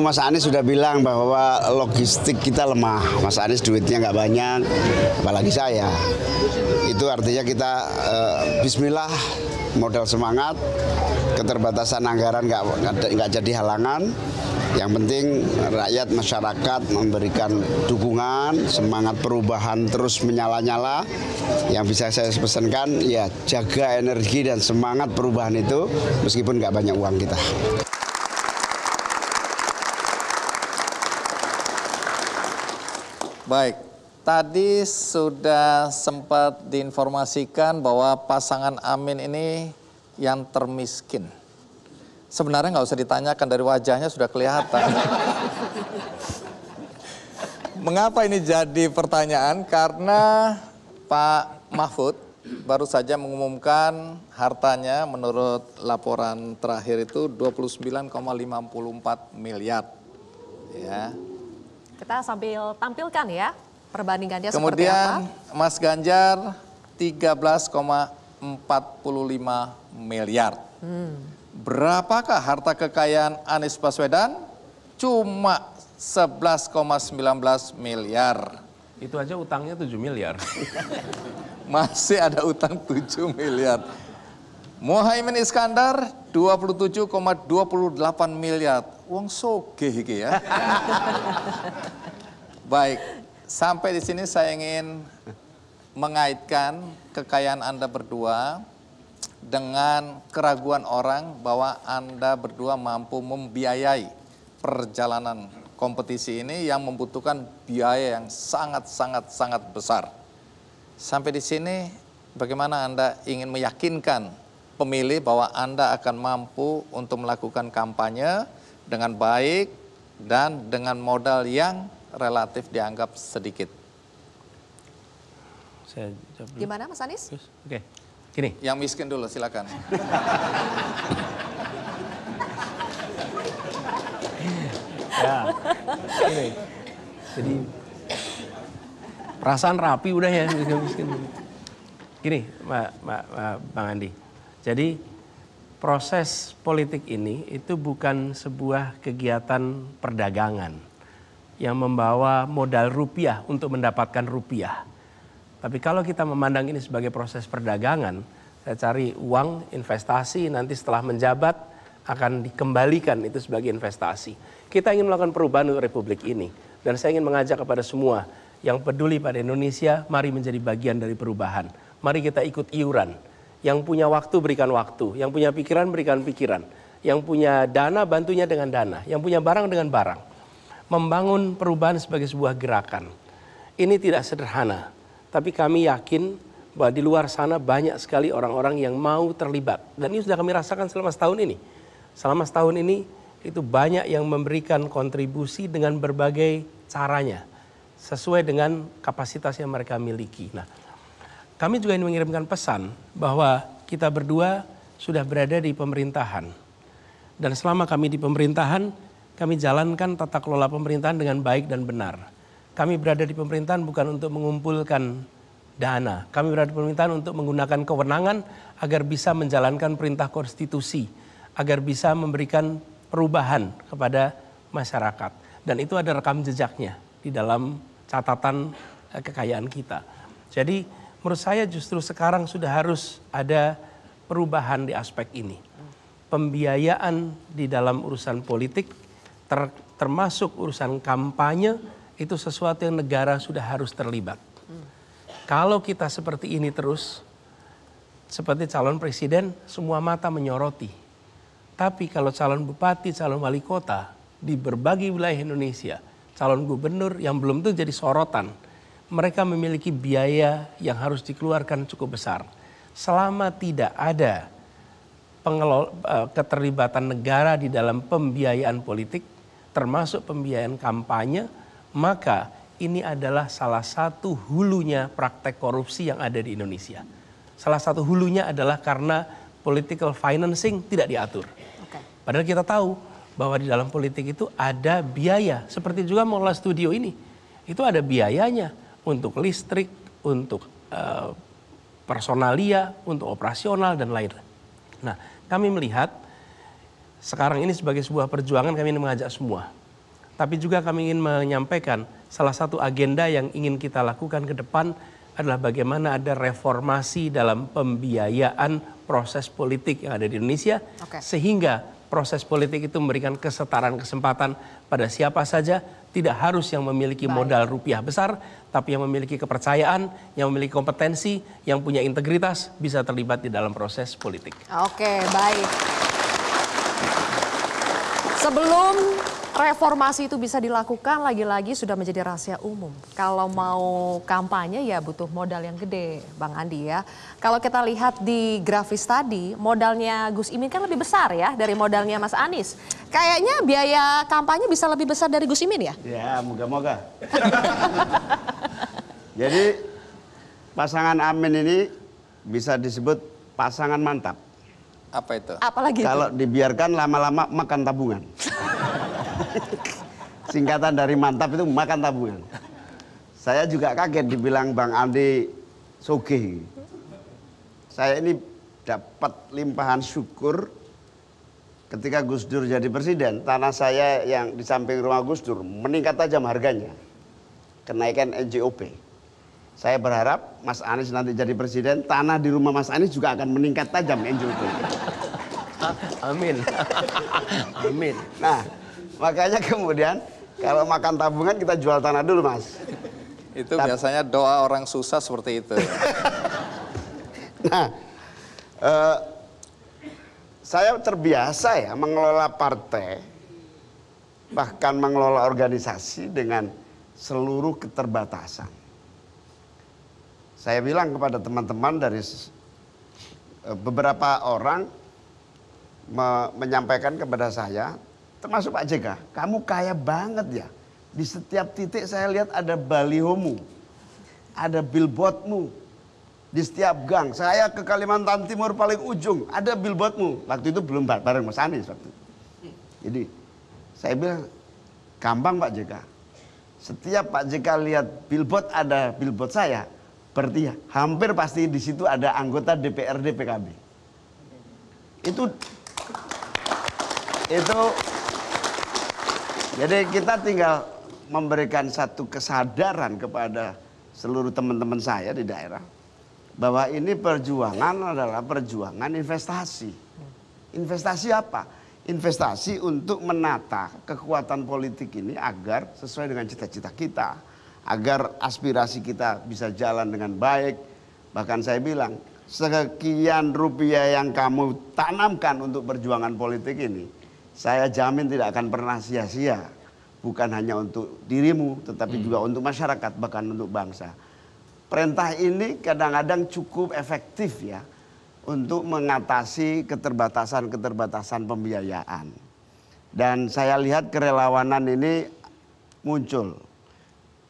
Mas Anies sudah bilang bahwa logistik kita lemah. Mas Anies duitnya nggak banyak, apalagi saya. Itu artinya kita eh, Bismillah modal semangat, keterbatasan anggaran nggak nggak jadi halangan. Yang penting rakyat masyarakat memberikan dukungan, semangat perubahan terus menyala-nyala. Yang bisa saya pesankan ya jaga energi dan semangat perubahan itu meskipun nggak banyak uang kita. Baik, tadi sudah sempat diinformasikan bahwa pasangan Amin ini yang termiskin. Sebenarnya nggak usah ditanyakan dari wajahnya sudah kelihatan. Mengapa ini jadi pertanyaan? Karena Pak Mahfud baru saja mengumumkan hartanya menurut laporan terakhir itu 29,54 miliar. Ya. Kita sambil tampilkan ya perbandingannya Kemudian, seperti apa. Kemudian Mas Ganjar 13,45 miliar. Hmm. Berapakah harta kekayaan Anies Baswedan? Cuma 11,19 miliar. Itu aja utangnya 7 miliar. Masih ada utang 7 miliar. Mohaimin Iskandar 27,28 miliar wong soge iki ya. Baik, sampai di sini saya ingin mengaitkan kekayaan Anda berdua dengan keraguan orang bahwa Anda berdua mampu membiayai perjalanan kompetisi ini yang membutuhkan biaya yang sangat-sangat-sangat besar. Sampai di sini bagaimana Anda ingin meyakinkan pemilih bahwa Anda akan mampu untuk melakukan kampanye dengan baik dan dengan modal yang relatif dianggap sedikit. Saya jawab dulu. Gimana Mas Anies? Oke, okay. gini. Yang miskin dulu silakan. ya, gini. Jadi perasaan rapi udah ya miskin. Gini, Mbak, Mbak, Mbak, Bang Andi. Jadi proses politik ini itu bukan sebuah kegiatan perdagangan yang membawa modal rupiah untuk mendapatkan rupiah. Tapi kalau kita memandang ini sebagai proses perdagangan, saya cari uang, investasi, nanti setelah menjabat akan dikembalikan itu sebagai investasi. Kita ingin melakukan perubahan untuk republik ini. Dan saya ingin mengajak kepada semua yang peduli pada Indonesia, mari menjadi bagian dari perubahan. Mari kita ikut iuran yang punya waktu berikan waktu, yang punya pikiran berikan pikiran, yang punya dana bantunya dengan dana, yang punya barang dengan barang. Membangun perubahan sebagai sebuah gerakan. Ini tidak sederhana, tapi kami yakin bahwa di luar sana banyak sekali orang-orang yang mau terlibat. Dan ini sudah kami rasakan selama setahun ini. Selama setahun ini itu banyak yang memberikan kontribusi dengan berbagai caranya sesuai dengan kapasitas yang mereka miliki. Nah, kami juga ingin mengirimkan pesan bahwa kita berdua sudah berada di pemerintahan. Dan selama kami di pemerintahan, kami jalankan tata kelola pemerintahan dengan baik dan benar. Kami berada di pemerintahan bukan untuk mengumpulkan dana. Kami berada di pemerintahan untuk menggunakan kewenangan agar bisa menjalankan perintah konstitusi, agar bisa memberikan perubahan kepada masyarakat. Dan itu ada rekam jejaknya di dalam catatan eh, kekayaan kita. Jadi menurut saya justru sekarang sudah harus ada perubahan di aspek ini. Pembiayaan di dalam urusan politik ter, termasuk urusan kampanye itu sesuatu yang negara sudah harus terlibat. Kalau kita seperti ini terus seperti calon presiden semua mata menyoroti. Tapi kalau calon bupati, calon wali kota di berbagai wilayah Indonesia, calon gubernur yang belum itu jadi sorotan mereka memiliki biaya yang harus dikeluarkan cukup besar. Selama tidak ada pengelol, eh, keterlibatan negara di dalam pembiayaan politik, termasuk pembiayaan kampanye, maka ini adalah salah satu hulunya praktek korupsi yang ada di Indonesia. Salah satu hulunya adalah karena political financing tidak diatur. Padahal kita tahu bahwa di dalam politik itu ada biaya, seperti juga mengelola studio ini, itu ada biayanya untuk listrik, untuk eh, personalia, untuk operasional dan lain. Nah, kami melihat sekarang ini sebagai sebuah perjuangan kami ingin mengajak semua. Tapi juga kami ingin menyampaikan salah satu agenda yang ingin kita lakukan ke depan adalah bagaimana ada reformasi dalam pembiayaan proses politik yang ada di Indonesia okay. sehingga proses politik itu memberikan kesetaraan kesempatan pada siapa saja, tidak harus yang memiliki Baik. modal rupiah besar, tapi yang memiliki kepercayaan, yang memiliki kompetensi, yang punya integritas bisa terlibat di dalam proses politik. Oke, baik. Sebelum reformasi itu bisa dilakukan lagi-lagi sudah menjadi rahasia umum. Kalau mau kampanye ya butuh modal yang gede, Bang Andi ya. Kalau kita lihat di grafis tadi, modalnya Gus Imin kan lebih besar ya dari modalnya Mas Anies. Kayaknya biaya kampanye bisa lebih besar dari Gus Imin ya? Ya, moga-moga. Jadi pasangan Amin ini bisa disebut pasangan mantap. Apa itu? Apalagi Kalau itu? dibiarkan lama-lama makan tabungan. Singkatan dari mantap itu makan tabungan. Ya. Saya juga kaget dibilang Bang Andi Soge. Saya ini dapat limpahan syukur ketika Gus Dur jadi presiden. Tanah saya yang di samping rumah Gus Dur meningkat tajam harganya. Kenaikan NJOP. Saya berharap Mas Anies nanti jadi presiden, tanah di rumah Mas Anies juga akan meningkat tajam NJOP. Amin. Amin. Nah, Makanya kemudian kalau makan tabungan kita jual tanah dulu, Mas. Itu biasanya doa orang susah seperti itu. nah, uh, saya terbiasa ya mengelola partai, bahkan mengelola organisasi dengan seluruh keterbatasan. Saya bilang kepada teman-teman dari eh, beberapa orang me menyampaikan kepada saya termasuk Pak JK, kamu kaya banget ya. Di setiap titik saya lihat ada balihomu, ada billboardmu, di setiap gang. Saya ke Kalimantan Timur paling ujung, ada billboardmu. Waktu itu belum bareng Mas Anies waktu. Jadi saya bilang, gampang Pak JK. Setiap Pak JK lihat billboard ada billboard saya, berarti hampir pasti di situ ada anggota DPRD PKB. Itu itu jadi kita tinggal memberikan satu kesadaran kepada seluruh teman-teman saya di daerah bahwa ini perjuangan adalah perjuangan investasi. Investasi apa? Investasi untuk menata kekuatan politik ini agar sesuai dengan cita-cita kita, agar aspirasi kita bisa jalan dengan baik. Bahkan saya bilang, sekian rupiah yang kamu tanamkan untuk perjuangan politik ini, saya jamin tidak akan pernah sia-sia. Bukan hanya untuk dirimu, tetapi hmm. juga untuk masyarakat, bahkan untuk bangsa. Perintah ini kadang-kadang cukup efektif ya untuk mengatasi keterbatasan-keterbatasan pembiayaan. Dan saya lihat kerelawanan ini muncul.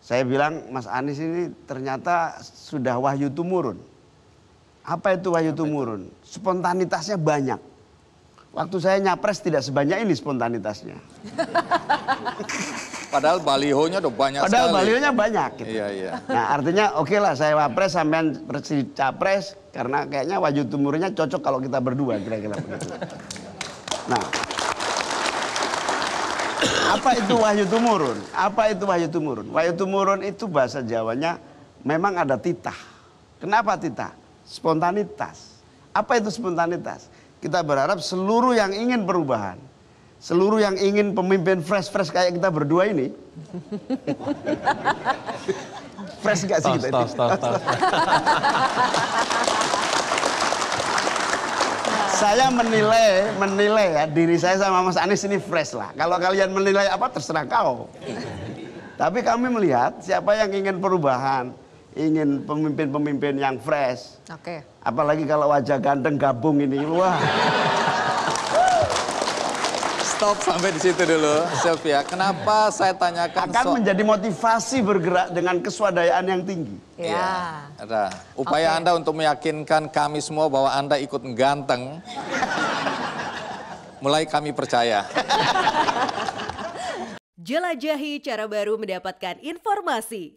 Saya bilang Mas Anies ini ternyata sudah wahyu tumurun. Apa itu wahyu tumurun? Spontanitasnya banyak. Waktu saya nyapres tidak sebanyak ini spontanitasnya. Padahal balihonya udah banyak Padahal sekali. balihonya banyak gitu. Iya, iya. Nah artinya oke okay lah saya wapres sampean bersih capres karena kayaknya wajud tumurnya cocok kalau kita berdua kira-kira begitu. Nah, apa itu wahyu tumurun? Apa itu wahyu tumurun? Wahyu tumurun itu bahasa Jawanya memang ada titah. Kenapa titah? Spontanitas. Apa itu spontanitas? Kita berharap seluruh yang ingin perubahan, seluruh yang ingin pemimpin fresh-fresh kayak kita berdua ini. fresh gak sih kita ini? saya menilai, menilai ya diri saya sama Mas Anies ini fresh lah. Kalau kalian menilai apa terserah kau. Tapi kami melihat siapa yang ingin perubahan, ingin pemimpin-pemimpin yang fresh. Oke. Okay. Apalagi kalau wajah ganteng gabung ini, wah. Stop sampai di situ dulu, Sylvia. Kenapa saya tanyakan? Akan so menjadi motivasi bergerak dengan keswadayaan yang tinggi. Iya. Ya. Upaya okay. Anda untuk meyakinkan kami semua bahwa Anda ikut ganteng, mulai kami percaya. Jelajahi cara baru mendapatkan informasi.